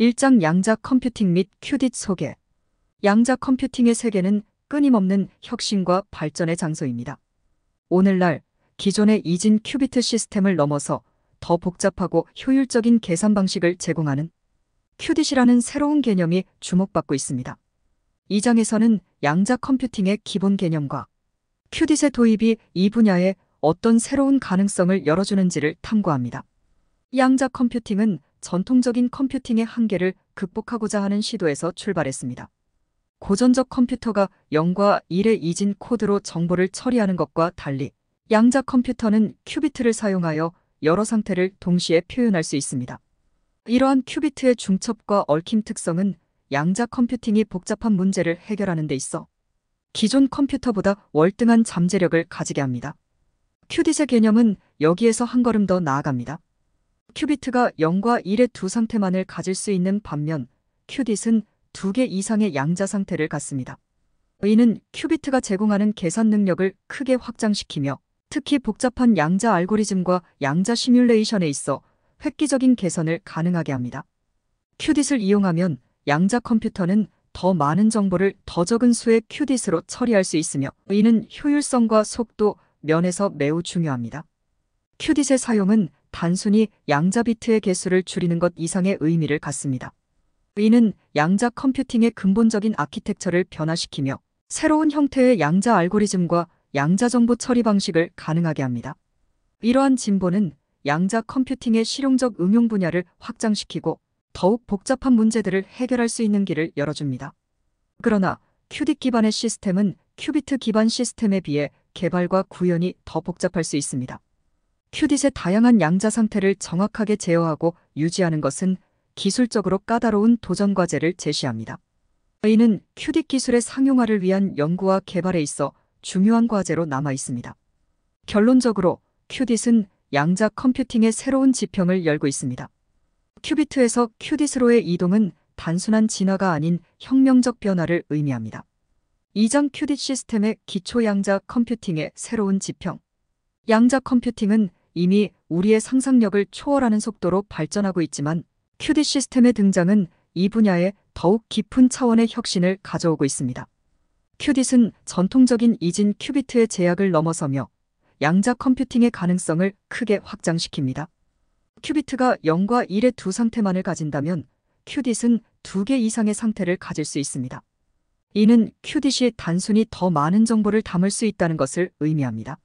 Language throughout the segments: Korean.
일장 양자 컴퓨팅 및 큐딧 소개 양자 컴퓨팅의 세계는 끊임없는 혁신과 발전의 장소입니다. 오늘날 기존의 이진 큐비트 시스템을 넘어서 더 복잡하고 효율적인 계산 방식을 제공하는 큐딧이라는 새로운 개념이 주목받고 있습니다. 이 장에서는 양자 컴퓨팅의 기본 개념과 큐딧의 도입이 이 분야에 어떤 새로운 가능성을 열어주는지를 탐구합니다. 양자 컴퓨팅은 전통적인 컴퓨팅의 한계를 극복하고자 하는 시도에서 출발했습니다. 고전적 컴퓨터가 0과 1의 이진 코드로 정보를 처리하는 것과 달리 양자 컴퓨터는 큐비트를 사용하여 여러 상태를 동시에 표현할 수 있습니다. 이러한 큐비트의 중첩과 얽힘 특성은 양자 컴퓨팅이 복잡한 문제를 해결하는 데 있어 기존 컴퓨터보다 월등한 잠재력을 가지게 합니다. 큐딧의 개념은 여기에서 한 걸음 더 나아갑니다. 큐비트가 0과 1의 두 상태만을 가질 수 있는 반면 큐딧은 두 개 이상의 양자 상태를 갖습니다. 이는 큐비트가 제공하는 계산 능력을 크게 확장시키며 특히 복잡한 양자 알고리즘과 양자 시뮬레이션에 있어 획기적인 개선을 가능하게 합니다. 큐딧을 이용하면 양자 컴퓨터는 더 많은 정보를 더 적은 수의 큐딧으로 처리할 수 있으며 이는 효율성과 속도 면에서 매우 중요합니다. 큐딧의 사용은 단순히 양자 비트의 개수를 줄이는 것 이상의 의미를 갖습니다. 이는 양자 컴퓨팅의 근본적인 아키텍처를 변화시키며 새로운 형태의 양자 알고리즘과 양자 정보 처리 방식을 가능하게 합니다. 이러한 진보는 양자 컴퓨팅의 실용적 응용 분야를 확장시키고 더욱 복잡한 문제들을 해결할 수 있는 길을 열어줍니다. 그러나 큐딕 기반의 시스템은 큐비트 기반 시스템에 비해 개발과 구현이 더 복잡할 수 있습니다. 큐딧의 다양한 양자 상태를 정확하게 제어하고 유지하는 것은 기술적으로 까다로운 도전 과제를 제시합니다. 저희는 큐딧 기술의 상용화를 위한 연구와 개발에 있어 중요한 과제로 남아 있습니다. 결론적으로 큐딧은 양자 컴퓨팅의 새로운 지평을 열고 있습니다. 큐비트에서 큐딧으로의 이동은 단순한 진화가 아닌 혁명적 변화를 의미합니다. 이전 큐딧 시스템의 기초 양자 컴퓨팅의 새로운 지평. 양자 컴퓨팅은 이미 우리의 상상력을 초월하는 속도로 발전하고 있지만 QD 시스템의 등장은 이 분야에 더욱 깊은 차원의 혁신을 가져오고 있습니다. 큐딧은 전통적인 이진 큐비트의 제약을 넘어서며 양자 컴퓨팅의 가능성을 크게 확장시킵니다. 큐비트가 0과 1의 두 상태만을 가진다면 큐딧은 두 개 이상의 상태를 가질 수 있습니다. 이는 큐딧이 단순히 더 많은 정보를 담을 수 있다는 것을 의미합니다.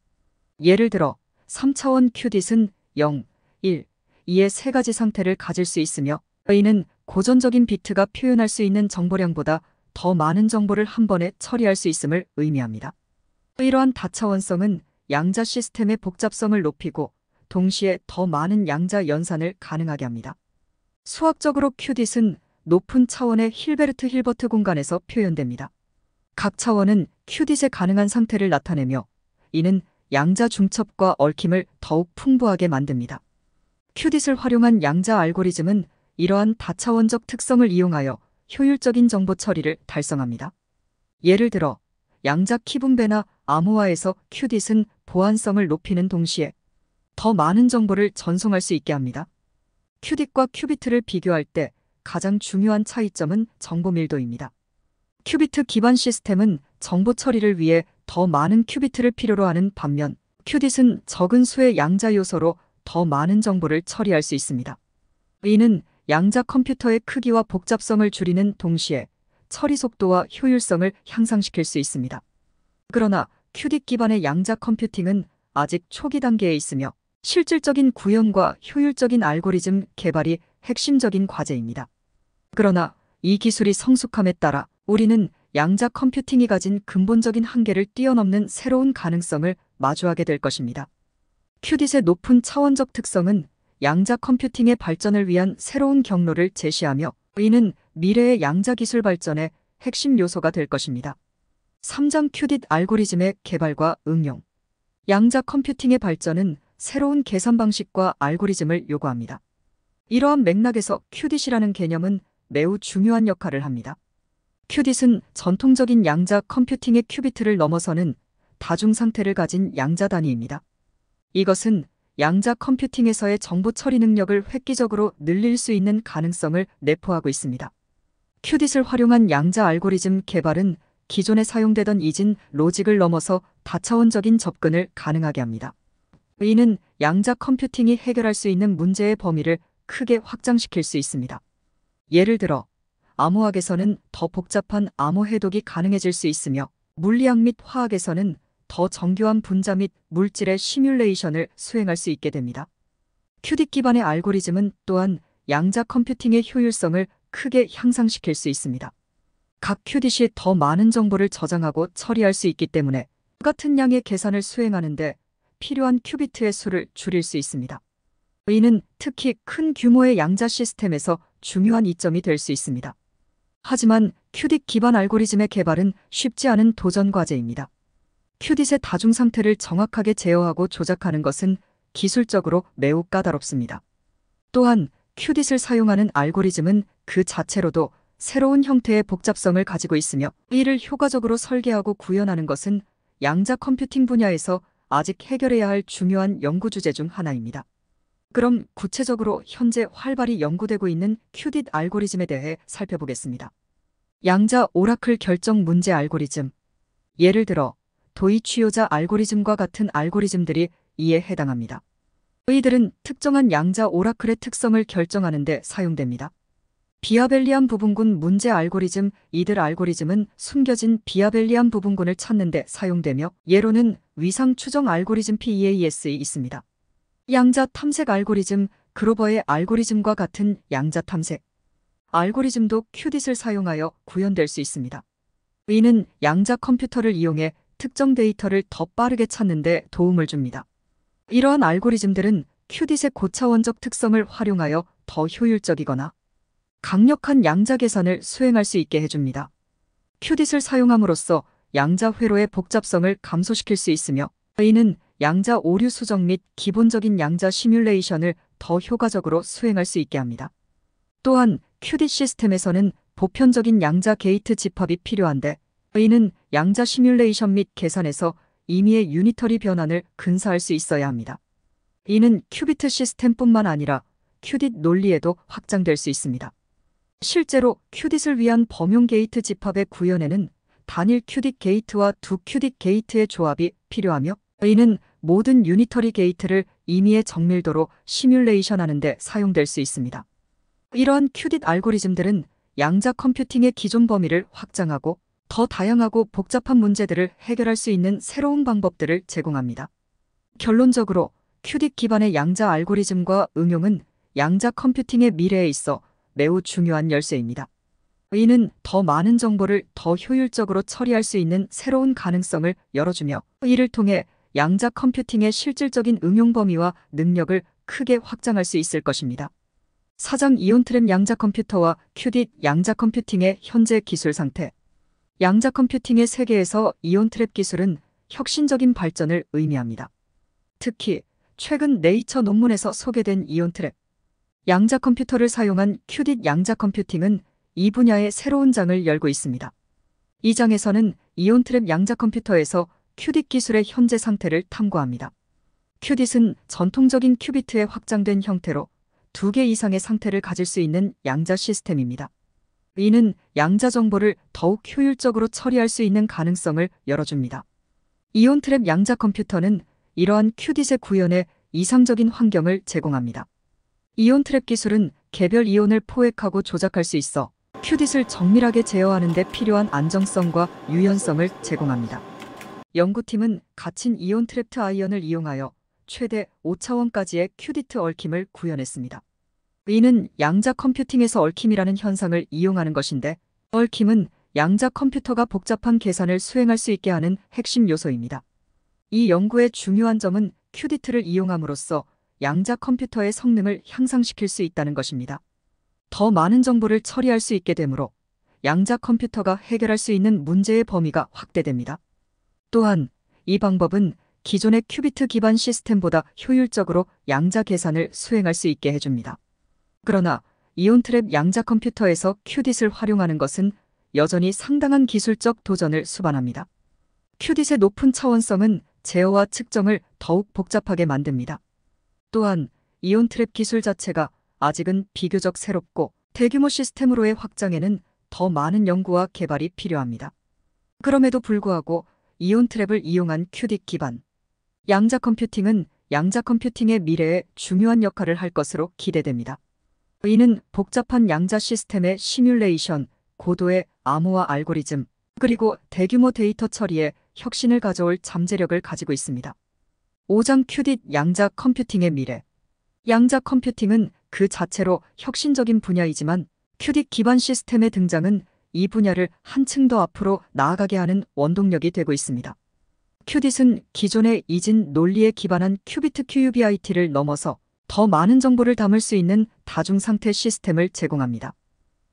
예를 들어 3차원 큐딧은 0, 1, 2의 세 가지 상태를 가질 수 있으며 A는 고전적인 비트가 표현할 수 있는 정보량보다 더 많은 정보를 한 번에 처리할 수 있음을 의미합니다. 이러한 다차원성은 양자 시스템의 복잡성을 높이고 동시에 더 많은 양자 연산을 가능하게 합니다. 수학적으로 큐딧은 높은 차원의 힐베르트 힐버트 공간에서 표현됩니다. 각 차원은 큐딧의 가능한 상태를 나타내며 이는 양자 중첩과 얽힘을 더욱 풍부하게 만듭니다. 큐딧을 활용한 양자 알고리즘은 이러한 다차원적 특성을 이용하여 효율적인 정보 처리를 달성합니다. 예를 들어 양자 키분배나 암호화에서 큐딧은 보안성을 높이는 동시에 더 많은 정보를 전송할 수 있게 합니다. 큐딧과 큐비트를 비교할 때 가장 중요한 차이점은 정보 밀도입니다. 큐비트 기반 시스템은 정보 처리를 위해 더 많은 큐비트를 필요로 하는 반면 큐딧은 적은 수의 양자 요소로 더 많은 정보를 처리할 수 있습니다. 이는 양자 컴퓨터의 크기와 복잡성을 줄이는 동시에 처리 속도와 효율성을 향상시킬 수 있습니다. 그러나 큐딧 기반의 양자 컴퓨팅은 아직 초기 단계에 있으며 실질적인 구현과 효율적인 알고리즘 개발이 핵심적인 과제입니다. 그러나 이 기술이 성숙함에 따라 우리는 양자 컴퓨팅이 가진 근본적인 한계를 뛰어넘는 새로운 가능성을 마주하게 될 것입니다. 큐딧의 높은 차원적 특성은 양자 컴퓨팅의 발전을 위한 새로운 경로를 제시하며 이는 미래의 양자 기술 발전의 핵심 요소가 될 것입니다. 3장 큐딧 알고리즘의 개발과 응용 양자 컴퓨팅의 발전은 새로운 계산 방식과 알고리즘을 요구합니다. 이러한 맥락에서 큐딧이라는 개념은 매우 중요한 역할을 합니다. 큐딧은 전통적인 양자 컴퓨팅의 큐비트를 넘어서는 다중 상태를 가진 양자 단위입니다. 이것은 양자 컴퓨팅에서의 정보 처리 능력을 획기적으로 늘릴 수 있는 가능성을 내포하고 있습니다. 큐딧을 활용한 양자 알고리즘 개발은 기존에 사용되던 이진 로직을 넘어서 다차원적인 접근을 가능하게 합니다. 이는 양자 컴퓨팅이 해결할 수 있는 문제의 범위를 크게 확장시킬 수 있습니다. 예를 들어 암호학에서는 더 복잡한 암호 해독이 가능해질 수 있으며 물리학 및 화학에서는 더 정교한 분자 및 물질의 시뮬레이션을 수행할 수 있게 됩니다. 큐딕 기반의 알고리즘은 또한 양자 컴퓨팅의 효율성을 크게 향상시킬 수 있습니다. 각 큐딧이 더 많은 정보를 저장하고 처리할 수 있기 때문에 같은 양의 계산을 수행하는데 필요한 큐비트의 수를 줄일 수 있습니다. 이는 특히 큰 규모의 양자 시스템에서 중요한 이점이 될 수 있습니다. 하지만 큐딕 기반 알고리즘의 개발은 쉽지 않은 도전 과제입니다. 큐딧의 다중 상태를 정확하게 제어하고 조작하는 것은 기술적으로 매우 까다롭습니다. 또한 큐딧을 사용하는 알고리즘은 그 자체로도 새로운 형태의 복잡성을 가지고 있으며 이를 효과적으로 설계하고 구현하는 것은 양자 컴퓨팅 분야에서 아직 해결해야 할 중요한 연구 주제 중 하나입니다. 그럼 구체적으로 현재 활발히 연구되고 있는 큐딧 알고리즘에 대해 살펴보겠습니다. 양자 오라클 결정 문제 알고리즘 예를 들어 도이 취요자 알고리즘과 같은 알고리즘들이 이에 해당합니다. 이들은 특정한 양자 오라클의 특성을 결정하는 데 사용됩니다. 비아벨리안 부분군 문제 알고리즘 이들 알고리즘은 숨겨진 비아벨리안 부분군을 찾는 데 사용되며 예로는 위상 추정 알고리즘 p e a s 있습니다. 양자 탐색 알고리즘, 그로버의 알고리즘과 같은 양자 탐색 알고리즘도 큐딧을 사용하여 구현될 수 있습니다. 이는 양자 컴퓨터를 이용해 특정 데이터를 더 빠르게 찾는데 도움을 줍니다. 이러한 알고리즘들은 큐딧의 고차원적 특성을 활용하여 더 효율적이거나 강력한 양자 계산을 수행할 수 있게 해줍니다. 큐딧을 사용함으로써 양자 회로의 복잡성을 감소시킬 수 있으며 이는 양자 오류 수정 및 기본적인 양자 시뮬레이션을 더 효과적으로 수행할 수 있게 합니다. 또한 QD 시스템에서는 보편적인 양자 게이트 집합이 필요한데 A는 양자 시뮬레이션 및 계산에서 임의의 유니터리 변환을 근사할 수 있어야 합니다. 이는 큐비트 시스템뿐만 아니라 큐딧 논리에도 확장될 수 있습니다. 실제로 큐딧을 위한 범용 게이트 집합의 구현에는 단일 큐딧 게이트와 두 큐딧 게이트의 조합이 필요하며 이는 모든 유니터리 게이트를 임의의 정밀도로 시뮬레이션하는데 사용될 수 있습니다. 이러한 큐딧 알고리즘들은 양자 컴퓨팅의 기존 범위를 확장하고 더 다양하고 복잡한 문제들을 해결할 수 있는 새로운 방법들을 제공합니다. 결론적으로 큐딧 기반의 양자 알고리즘과 응용은 양자 컴퓨팅의 미래에 있어 매우 중요한 열쇠입니다. 이는 더 많은 정보를 더 효율적으로 처리할 수 있는 새로운 가능성을 열어주며 이를 통해 양자 컴퓨팅의 실질적인 응용 범위와 능력을 크게 확장할 수 있을 것입니다. 사장 이온트램 양자 컴퓨터와 큐딧 양자 컴퓨팅의 현재 기술 상태 양자 컴퓨팅의 세계에서 이온트랩 기술은 혁신적인 발전을 의미합니다. 특히 최근 네이처 논문에서 소개된 이온트랩 양자 컴퓨터를 사용한 큐딧 양자 컴퓨팅은 이 분야의 새로운 장을 열고 있습니다. 이 장에서는 이온트랩 양자 컴퓨터에서 큐딧 기술의 현재 상태를 탐구합니다. 큐딧은 전통적인 큐비트의 확장된 형태로 두 개 이상의 상태를 가질 수 있는 양자 시스템입니다. 이는 양자 정보를 더욱 효율적으로 처리할 수 있는 가능성을 열어줍니다. 이온트랩 양자 컴퓨터는 이러한 큐딧의 구현에 이상적인 환경을 제공합니다. 이온트랩 기술은 개별 이온을 포획하고 조작할 수 있어 큐딧을 정밀하게 제어하는 데 필요한 안정성과 유연성을 제공합니다. 연구팀은 갇힌 이온 트랩트 아이언을 이용하여 최대 5차원까지의 큐디트 얽힘을 구현했습니다. 이는 양자 컴퓨팅에서 얽힘이라는 현상을 이용하는 것인데 얽힘은 양자 컴퓨터가 복잡한 계산을 수행할 수 있게 하는 핵심 요소입니다. 이 연구의 중요한 점은 큐디트를 이용함으로써 양자 컴퓨터의 성능을 향상시킬 수 있다는 것입니다. 더 많은 정보를 처리할 수 있게 되므로 양자 컴퓨터가 해결할 수 있는 문제의 범위가 확대됩니다. 또한 이 방법은 기존의 큐비트 기반 시스템보다 효율적으로 양자 계산을 수행할 수 있게 해줍니다. 그러나 이온트랩 양자 컴퓨터에서 큐딧을 활용하는 것은 여전히 상당한 기술적 도전을 수반합니다. 큐딧의 높은 차원성은 제어와 측정을 더욱 복잡하게 만듭니다. 또한 이온트랩 기술 자체가 아직은 비교적 새롭고 대규모 시스템으로의 확장에는 더 많은 연구와 개발이 필요합니다. 그럼에도 불구하고 이온 트랩을 이용한 큐딕 기반. 양자 컴퓨팅은 양자 컴퓨팅의 미래에 중요한 역할을 할 것으로 기대됩니다. 이는 복잡한 양자 시스템의 시뮬레이션, 고도의 암호화 알고리즘, 그리고 대규모 데이터 처리에 혁신을 가져올 잠재력을 가지고 있습니다. 5장 큐딧 양자 컴퓨팅의 미래 양자 컴퓨팅은 그 자체로 혁신적인 분야이지만 큐딧 기반 시스템의 등장은 이 분야를 한층 더 앞으로 나아가게 하는 원동력이 되고 있습니다. 큐딧은 기존의 이진 논리에 기반한 큐비트 QUBIT를 넘어서 더 많은 정보를 담을 수 있는 다중상태 시스템을 제공합니다.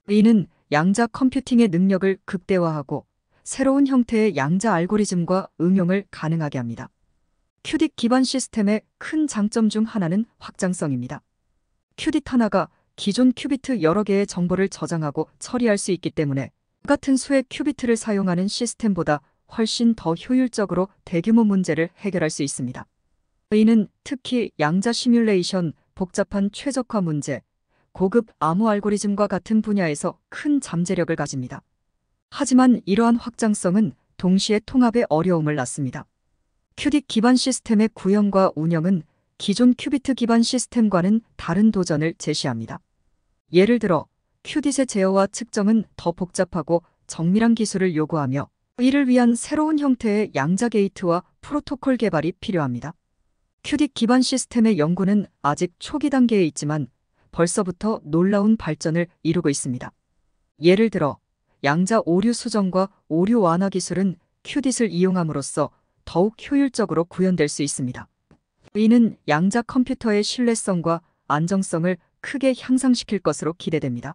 이는 양자 컴퓨팅의 능력을 극대화하고 새로운 형태의 양자 알고리즘과 응용을 가능하게 합니다. 큐딧 기반 시스템의 큰 장점 중 하나는 확장성입니다. 큐딧 하나가 기존 큐비트 여러 개의 정보를 저장하고 처리할 수 있기 때문에 같은 수의 큐비트를 사용하는 시스템보다 훨씬 더 효율적으로 대규모 문제를 해결할 수 있습니다. 저희는 특히 양자 시뮬레이션, 복잡한 최적화 문제, 고급 암호 알고리즘과 같은 분야에서 큰 잠재력을 가집니다. 하지만 이러한 확장성은 동시에 통합의 어려움을 낳습니다. 큐딕 기반 시스템의 구현과 운영은 기존 큐비트 기반 시스템과는 다른 도전을 제시합니다. 예를 들어 큐딧의 제어와 측정은 더 복잡하고 정밀한 기술을 요구하며 이를 위한 새로운 형태의 양자 게이트와 프로토콜 개발이 필요합니다. 큐딧 기반 시스템의 연구는 아직 초기 단계에 있지만 벌써부터 놀라운 발전을 이루고 있습니다. 예를 들어 양자 오류 수정과 오류 완화 기술은 큐딧을 이용함으로써 더욱 효율적으로 구현될 수 있습니다. 이는 양자 컴퓨터의 신뢰성과 안정성을 크게 향상시킬 것으로 기대됩니다.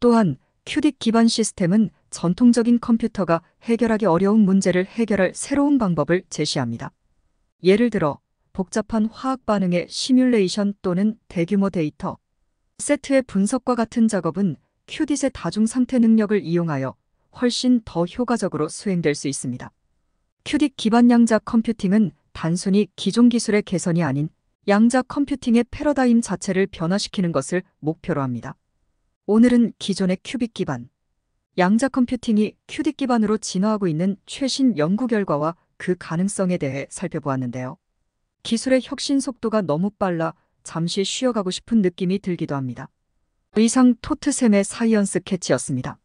또한 큐딕 기반 시스템은 전통적인 컴퓨터가 해결하기 어려운 문제를 해결할 새로운 방법을 제시합니다. 예를 들어 복잡한 화학 반응의 시뮬레이션 또는 대규모 데이터, 세트의 분석과 같은 작업은 큐딧의 다중 상태 능력을 이용하여 훨씬 더 효과적으로 수행될 수 있습니다. 큐딕 기반 양자 컴퓨팅은 단순히 기존 기술의 개선이 아닌 양자 컴퓨팅의 패러다임 자체를 변화시키는 것을 목표로 합니다. 오늘은 기존의 큐빅 기반, 양자 컴퓨팅이 큐딕 기반으로 진화하고 있는 최신 연구 결과와 그 가능성에 대해 살펴보았는데요. 기술의 혁신 속도가 너무 빨라 잠시 쉬어가고 싶은 느낌이 들기도 합니다. 이상 토트샘의 사이언스 캐치였습니다.